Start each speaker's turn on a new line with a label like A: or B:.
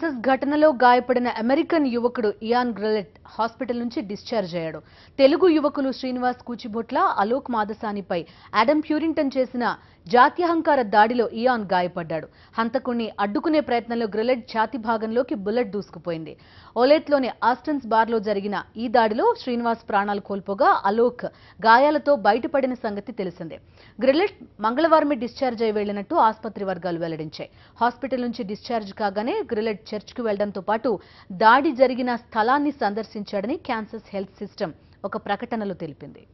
A: Kansas ఘటనలో గాయపడిన American యువకుడు ఇయాన్ గ్రలెట్ హాస్పిటల్ నుంచి డిశ్చార్జ్ అయ్యాడు తెలుగు యువకులు శ్రీనివాస్ కూచిబొట్ల అలోక్ మాదసానిపై అడమ్ ప్యూరింటన్ చేసిన జాత్యహంకార దాడిలో ఇయాన్ గాయపడ్డాడు హంతకుణ్ణి అడ్డుకునే ప్రయత్నంలో గ్రలెట్ ఛాతి భాగంలోకి బుల్లెట్ దూసుకుపోయింది లోని ఆస్టన్స్ బార్లో జరిగిన ఈ దాడిలో శ్రీనివాస్ ప్రాణాలు కోల్పోగా అలోక్ గాయాలతో బయటపడిన సంగతి తెలిసిందే గ్రలెట్ మంగళవారమే డిశ్చార్జ్ అయి వెళ్లినట్టు ఆసుపత్రి వర్గాలు వెల్లడించాయి హాస్పిటల్ నుంచి డిశ్చార్జ్ కాగానే గ్రిలెట్ చర్చ్కు వెళ్లడంతో పాటు దాడి జరిగిన స్థలాన్ని సందర్శించాడని క్యాన్సర్స్ హెల్త్ సిస్టమ్ ఒక ప్రకటనలో తెలిపింది